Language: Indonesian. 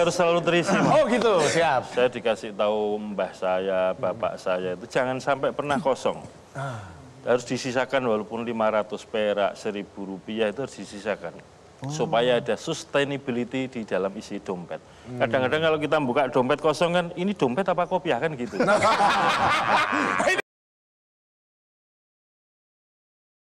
harus selalu terisi. Oh gitu, siap. Saya dikasih tahu mbah saya, bapak saya itu jangan sampai pernah kosong. Ah. Harus disisakan walaupun 500 perak, 1000 rupiah itu harus disisakan. Oh. Supaya ada sustainability di dalam isi dompet. Hmm. Kadang-kadang kalau kita buka dompet kosong kan, ini dompet apa kopiah kan gitu. Nah.